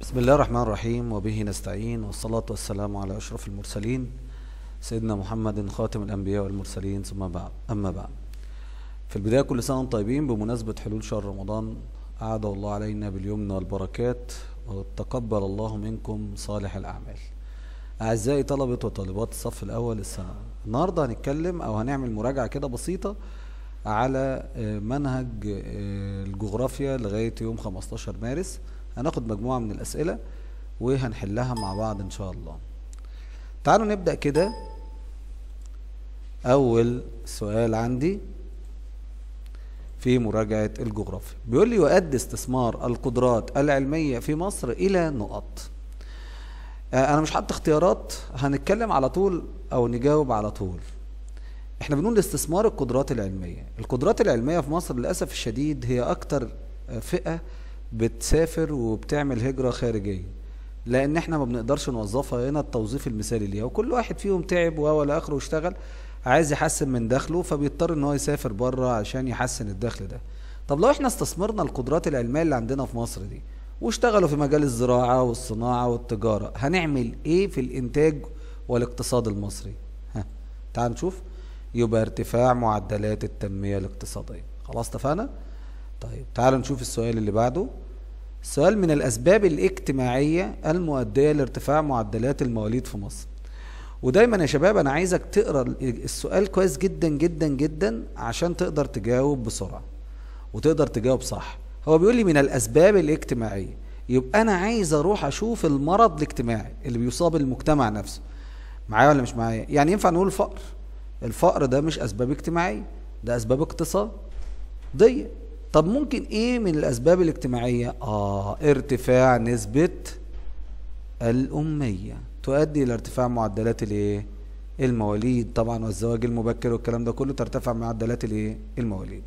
بسم الله الرحمن الرحيم وبه نستعين والصلاة والسلام على أشرف المرسلين سيدنا محمد خاتم الأنبياء والمرسلين ثم بعد أما بعد في البداية كل سنة طيبين بمناسبة حلول شهر رمضان أعاد الله علينا باليمن والبركات وتقبل الله منكم صالح الأعمال أعزائي طلبة وطالبات الصف الأول السنة النهاردة هنتكلم أو هنعمل مراجعة كده بسيطة على آه، منهج آه، الجغرافيا لغاية يوم 15 مارس هناخد مجموعة من الأسئلة وهنحلها مع بعض إن شاء الله تعالوا نبدأ كده أول سؤال عندي في مراجعة الجغرافيا بيقول لي يؤدي استثمار القدرات العلمية في مصر إلى نقط آه، أنا مش حاطط اختيارات هنتكلم على طول أو نجاوب على طول احنا بنقول استثمار القدرات العلمية القدرات العلمية في مصر للأسف الشديد هي أكتر آه، فئة بتسافر وبتعمل هجرة خارجية لان احنا ما بنقدرش نوظفها هنا التوظيف المثالي ليها وكل واحد فيهم تعب وهو اخره واشتغل عايز يحسن من دخله فبيضطر ان هو يسافر بره عشان يحسن الدخل ده طب لو احنا استثمرنا القدرات العلميه اللي عندنا في مصر دي واشتغلوا في مجال الزراعه والصناعه والتجاره هنعمل ايه في الانتاج والاقتصاد المصري ها تعال نشوف يبقى ارتفاع معدلات التنميه الاقتصاديه خلاص اتفقنا طيب تعالوا نشوف السؤال اللي بعده سؤال من الأسباب الاجتماعية المؤدية لارتفاع معدلات المواليد في مصر ودايما يا شباب أنا عايزك تقرأ السؤال كويس جدا جدا جدا عشان تقدر تجاوب بسرعة وتقدر تجاوب صح هو بيقول لي من الأسباب الاجتماعية يبقى أنا عايز أروح أشوف المرض الاجتماعي اللي بيصاب المجتمع نفسه معايا ولا مش معايا يعني ينفع نقول الفقر الفقر ده مش أسباب اجتماعية ده أسباب اقتصادية طب ممكن ايه من الاسباب الاجتماعية اه ارتفاع نسبة الامية تؤدي الى ارتفاع معدلات الايه المواليد طبعا والزواج المبكر والكلام ده كله ترتفع معدلات الايه المواليد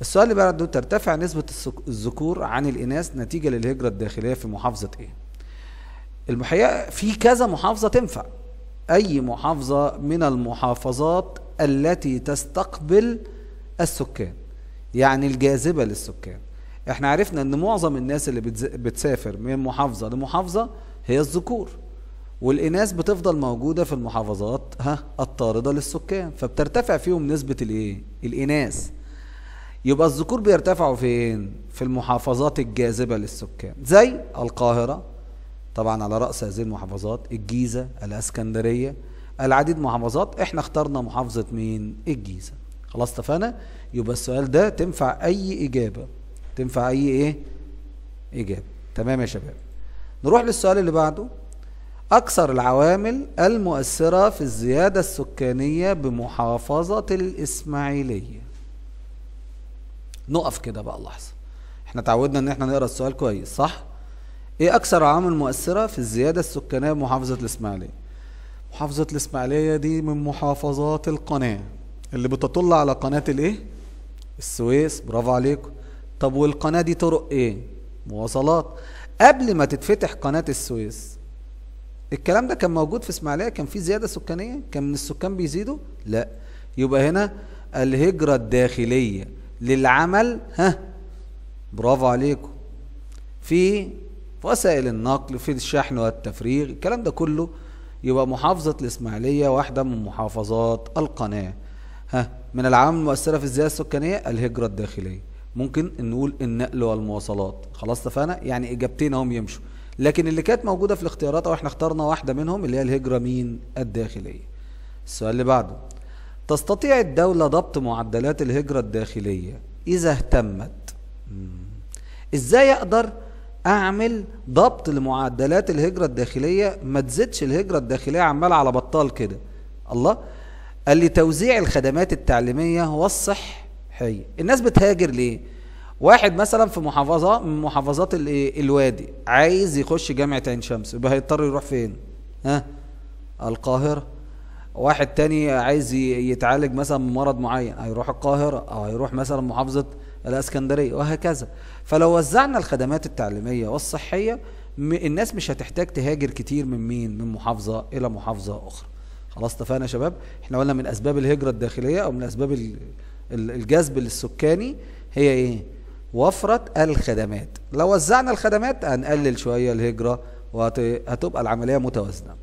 السؤال اللي بعده ترتفع نسبة الذكور عن الإناث نتيجة للهجرة الداخلية في محافظة إيه؟ الحقيقة في كذا محافظة تنفع أي محافظة من المحافظات التي تستقبل السكان يعني الجاذبة للسكان احنا عرفنا ان معظم الناس اللي بتسافر من محافظة لمحافظة هي الذكور والإناث بتفضل موجودة في المحافظات ها الطاردة للسكان فبترتفع فيهم نسبة الايه الإناث يبقى الذكور بيرتفعوا فين في المحافظات الجاذبة للسكان زي القاهرة طبعا على رأس هذه المحافظات الجيزة الأسكندرية العديد محافظات احنا اخترنا محافظة مين الجيزة خلاص اتفقنا يبقى السؤال ده تنفع اي اجابه تنفع اي ايه اجابه تمام يا شباب نروح للسؤال اللي بعده اكثر العوامل المؤثره في الزياده السكانيه بمحافظه الاسماعيليه نقف كده بقى لحظه احنا تعودنا ان احنا نقرا السؤال كويس صح ايه اكثر عوامل مؤثره في الزياده السكانيه بمحافظه الاسماعيليه محافظه الاسماعيليه دي من محافظات القناه اللي بتطل على قناة الايه السويس برافو عليكم طب والقناة دي طرق ايه مواصلات قبل ما تتفتح قناة السويس الكلام ده كان موجود في اسماعيلية كان في زيادة سكانية كان من السكان بيزيدوا لا يبقى هنا الهجرة الداخلية للعمل ها برافو عليكم في وسائل النقل في الشحن والتفريغ الكلام ده كله يبقى محافظة الإسماعيلية واحدة من محافظات القناة ها من العوامل المؤثرة في الزيادة السكانية الهجرة الداخلية ممكن نقول النقل والمواصلات خلاص اتفقنا يعني إجابتين هم يمشوا لكن اللي كانت موجودة في الاختيارات أو احنا اخترنا واحدة منهم اللي هي الهجرة مين الداخلية السؤال اللي بعده تستطيع الدولة ضبط معدلات الهجرة الداخلية إذا اهتمت إزاي أقدر أعمل ضبط لمعدلات الهجرة الداخلية ما تزيدش الهجرة الداخلية عمال على بطال كده الله قال لي توزيع الخدمات التعليمية والصحية الناس بتهاجر ليه واحد مثلا في محافظة من محافظات الوادي عايز يخش جامعة عين شمس يبقى هيضطر يروح فين ها القاهرة واحد تاني عايز يتعالج مثلا من مرض معين هيروح القاهرة او هيروح مثلا محافظة الاسكندرية وهكذا فلو وزعنا الخدمات التعليمية والصحية الناس مش هتحتاج تهاجر كتير من مين من محافظة الى محافظة اخرى خلاص اتفقنا يا شباب احنا قلنا من اسباب الهجرة الداخلية او من اسباب الجذب السكاني هي ايه وفرة الخدمات لو وزعنا الخدمات هنقلل شوية الهجرة وهتبقى العملية متوازنة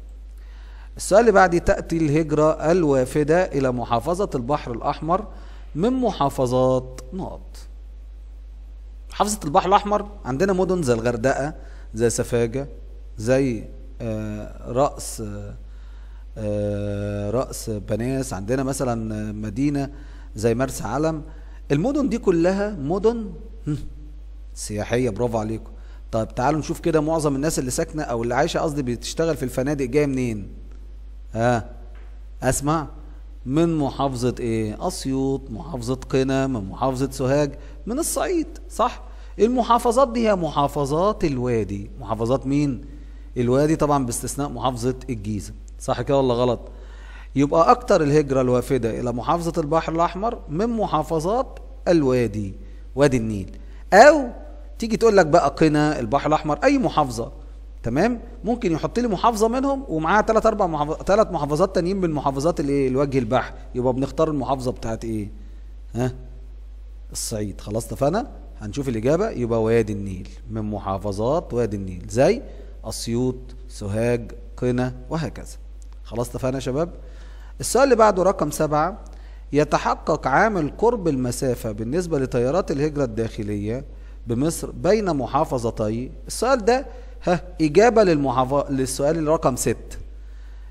السؤال اللي بعد تأتي الهجرة الوافدة إلى محافظة البحر الأحمر من محافظات نقط محافظة البحر الأحمر عندنا مدن زي الغردقة زي سفاجة زي آه، رأس آه، آه، رأس بناس عندنا مثلا مدينة زي مرسى علم المدن دي كلها مدن سياحية برافو عليكم طيب تعالوا نشوف كده معظم الناس اللي ساكنة او اللي عايشة قصدي بتشتغل في الفنادق جاية منين ها اسمع من محافظة ايه اسيوط محافظة قنا من محافظة سوهاج من الصعيد صح المحافظات دي هي محافظات الوادي محافظات مين الوادي طبعا باستثناء محافظة الجيزة صح كده ولا غلط يبقى أكتر الهجرة الوافدة إلى محافظة البحر الأحمر من محافظات الوادي وادي النيل أو تيجي تقول لك بقى قنا البحر الأحمر أي محافظة تمام ممكن يحط لي محافظه منهم ومعاها ثلاث اربع محافظ... ثلاث محافظات تانيين من محافظات الايه الوجه البحر يبقى بنختار المحافظه بتاعت ايه ها الصعيد خلاص اتفقنا هنشوف الاجابه يبقى وادي النيل من محافظات وادي النيل زي أسيوط سوهاج قنا وهكذا خلاص اتفقنا يا شباب السؤال اللي بعده رقم سبعة يتحقق عامل قرب المسافة بالنسبة لتيارات الهجرة الداخلية بمصر بين محافظتي السؤال ده ها إجابة للمحافظة للسؤال رقم ست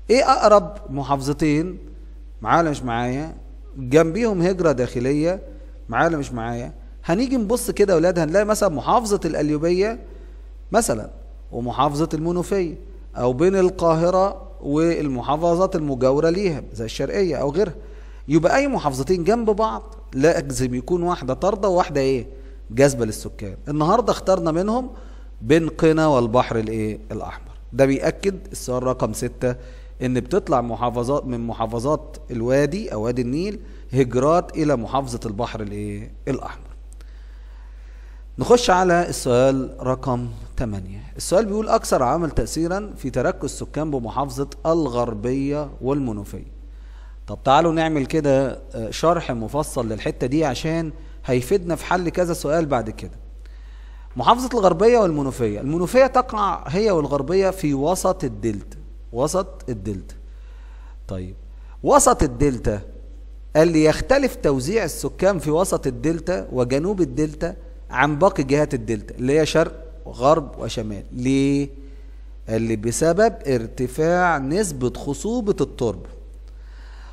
إيه أقرب محافظتين معايا ولا مش معايا جنبيهم هجرة داخلية معايا ولا مش معايا هنيجي نبص كده يا ولاد هنلاقي مثلا محافظة القليوبية مثلا ومحافظة المنوفية أو بين القاهرة والمحافظات المجاورة ليها زي الشرقية أو غيرها يبقى أي محافظتين جنب بعض لازم يكون واحدة طاردة وواحدة إيه جذبة للسكان النهاردة اخترنا منهم بين قنا والبحر الإيه الأحمر ده بيأكد السؤال رقم ستة إن بتطلع محافظات من محافظات الوادي أو وادي النيل هجرات إلى محافظة البحر الإيه الأحمر نخش على السؤال رقم 8 السؤال بيقول أكثر عامل تأثيرا في تركز سكان بمحافظة الغربية والمنوفية طب تعالوا نعمل كده آه، شرح مفصل للحتة دي عشان هيفيدنا في حل كذا سؤال بعد كده محافظة الغربية والمنوفية المنوفية تقع هي والغربية في وسط الدلتا وسط الدلتا طيب وسط الدلتا اللي يختلف توزيع السكان في وسط الدلتا وجنوب الدلتا عن باقي جهات الدلتا اللي هي شرق وغرب وشمال ليه؟ قال لي بسبب ارتفاع نسبة خصوبة التربة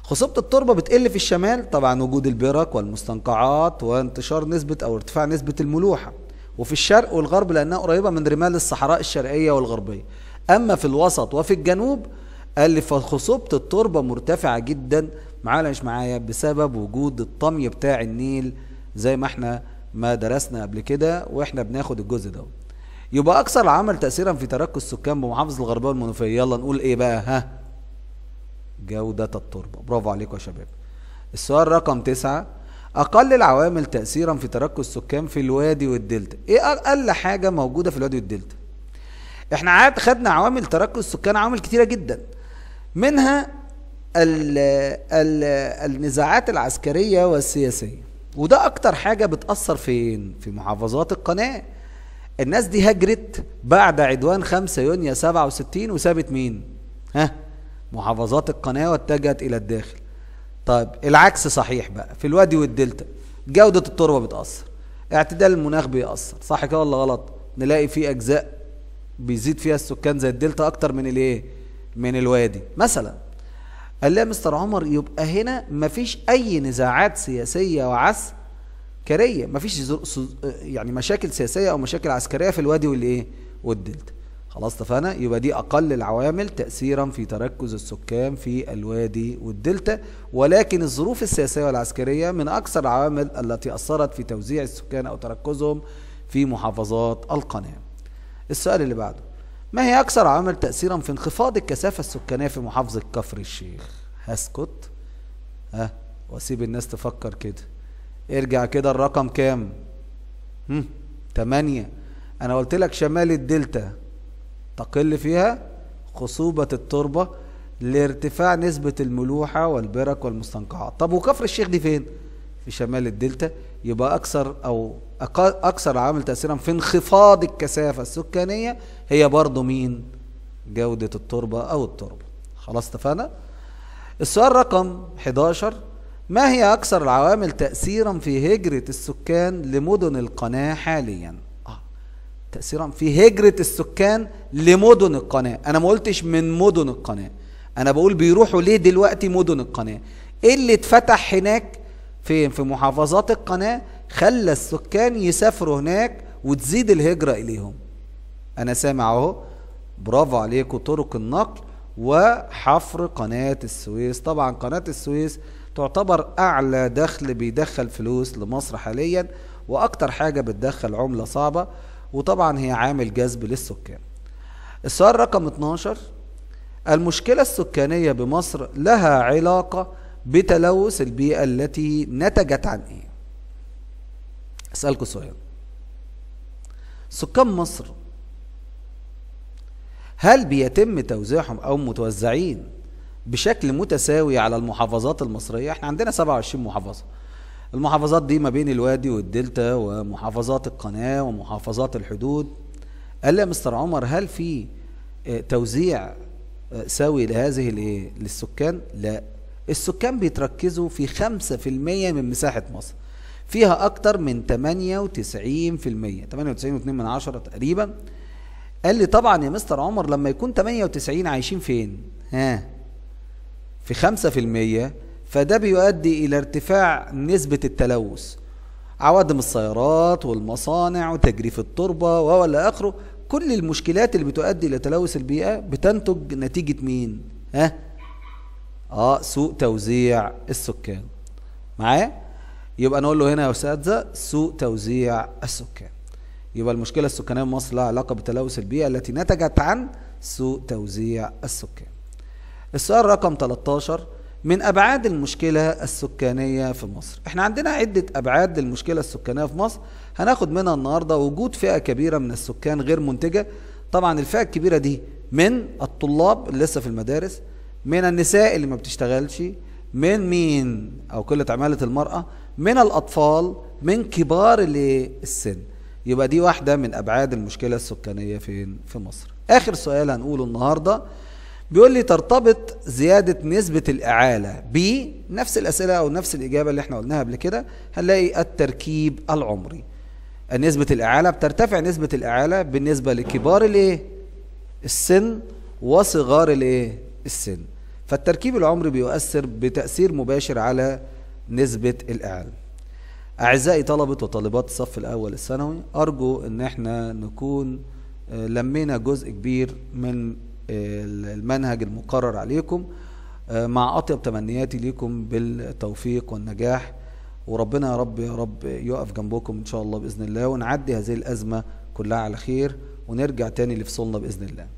خصوبة التربة بتقل في الشمال طبعا وجود البرك والمستنقعات وانتشار نسبة او ارتفاع نسبة الملوحة وفي الشرق والغرب لانها قريبة من رمال الصحراء الشرقية والغربية اما في الوسط وفي الجنوب قال لي فخصوبة التربة مرتفعة جدا معايا مش معايا بسبب وجود الطمي بتاع النيل زي ما احنا ما درسنا قبل كده واحنا بناخد الجزء ده يبقى اكثر عمل تاثيرا في تركز السكان بمحافظه الغربيه والمنوفيه يلا نقول ايه بقى ها جوده التربه برافو عليكم يا شباب السؤال رقم تسعة اقل العوامل تاثيرا في تركز السكان في الوادي والدلتا ايه اقل حاجه موجوده في الوادي والدلتا احنا عاد خدنا عوامل تركز السكان عوامل كتيره جدا منها الـ الـ النزاعات العسكريه والسياسيه وده اكتر حاجة بتأثر فين في محافظات القناة الناس دي هجرت بعد عدوان 5 يونيو 67 وسابت مين ها محافظات القناة واتجهت الى الداخل طيب العكس صحيح بقى في الوادي والدلتا جودة التربة بتأثر اعتدال المناخ بيأثر صح كده ولا غلط نلاقي في اجزاء بيزيد فيها السكان زي الدلتا اكتر من الايه من الوادي مثلا قال لها مستر عمر يبقى هنا مفيش أي نزاعات سياسية وعسكرية عسكرية مفيش يعني مشاكل سياسية أو مشاكل عسكرية في الوادي والإيه والدلتا خلاص اتفقنا يبقى دي أقل العوامل تأثيرا في تركز السكان في الوادي والدلتا ولكن الظروف السياسية والعسكرية من أكثر العوامل التي أثرت في توزيع السكان أو تركزهم في محافظات القناة السؤال اللي بعده ما هي أكثر عوامل تأثيرا في انخفاض الكثافة السكانية في محافظة كفر الشيخ هسكت ها واسيب الناس تفكر كده ارجع كده الرقم كام هم تمانية انا قلت لك شمال الدلتا تقل فيها خصوبة التربة لارتفاع نسبة الملوحة والبرك والمستنقعات طب وكفر الشيخ دي فين في شمال الدلتا يبقى اكثر او أكثر عامل تأثيرا في انخفاض الكثافة السكانية هي برضو مين جودة التربة أو التربة خلاص اتفقنا السؤال رقم 11 ما هي أكثر العوامل تأثيرا في هجرة السكان لمدن القناة حاليا آه. تأثيرا في هجرة السكان لمدن القناة أنا ما قلتش من مدن القناة أنا بقول بيروحوا ليه دلوقتي مدن القناة إيه اللي اتفتح هناك فين في محافظات القناة خلى السكان يسافروا هناك وتزيد الهجرة إليهم أنا سامع أهو برافو عليكم طرق النقل وحفر قناة السويس طبعا قناة السويس تعتبر أعلى دخل بيدخل فلوس لمصر حاليا وأكتر حاجة بتدخل عملة صعبة وطبعا هي عامل جذب للسكان السؤال رقم 12 المشكلة السكانية بمصر لها علاقة بتلوث البيئة التي نتجت عن إيه أسألكم سؤال سكان مصر هل بيتم توزيعهم أو متوزعين بشكل متساوي على المحافظات المصرية احنا عندنا 27 محافظة المحافظات دي ما بين الوادي والدلتا ومحافظات القناة ومحافظات الحدود قال لي يا مستر عمر هل في آه، توزيع آه، سوي لهذه للسكان لا السكان بيتركزوا في 5% من مساحة مصر فيها أكتر من 98% 98.2 تقريبا قال لي طبعا يا مستر عمر لما يكون 98 عايشين فين؟ ها في 5% فده بيؤدي إلى ارتفاع نسبة التلوث عوادم السيارات والمصانع وتجريف التربة ولا آخره كل المشكلات اللي بتؤدي إلى تلوث البيئة بتنتج نتيجة مين؟ ها؟ آه سوء توزيع السكان معايا؟ يبقى نقول له هنا يا أساتذة سوء توزيع السكان يبقى المشكلة السكانية في مصر لها علاقة بتلوث البيئة التي نتجت عن سوء توزيع السكان السؤال رقم 13 من أبعاد المشكلة السكانية في مصر احنا عندنا عدة أبعاد للمشكلة السكانية في مصر هناخد منها النهاردة وجود فئة كبيرة من السكان غير منتجة طبعا الفئة الكبيرة دي من الطلاب اللي لسه في المدارس من النساء اللي ما بتشتغلش من مين أو قلة عمالة المرأة من الأطفال من كبار السن يبقى دي واحدة من أبعاد المشكلة السكانية فين في مصر آخر سؤال هنقوله النهاردة بيقول لي ترتبط زيادة نسبة الإعالة ب نفس الأسئلة أو نفس الإجابة اللي احنا قلناها قبل كده هنلاقي التركيب العمري نسبة الإعالة بترتفع نسبة الإعالة بالنسبة لكبار الإيه؟ السن وصغار الإيه؟ السن فالتركيب العمري بيؤثر بتأثير مباشر على نسبة الإعلام أعزائي طلبة وطالبات الصف الأول الثانوي أرجو أن احنا نكون آه، لمينا جزء كبير من آه، المنهج المقرر عليكم آه، مع أطيب تمنياتي ليكم بالتوفيق والنجاح وربنا يا رب يا رب يقف جنبكم إن شاء الله بإذن الله ونعدي هذه الأزمة كلها على خير ونرجع تاني لفصولنا بإذن الله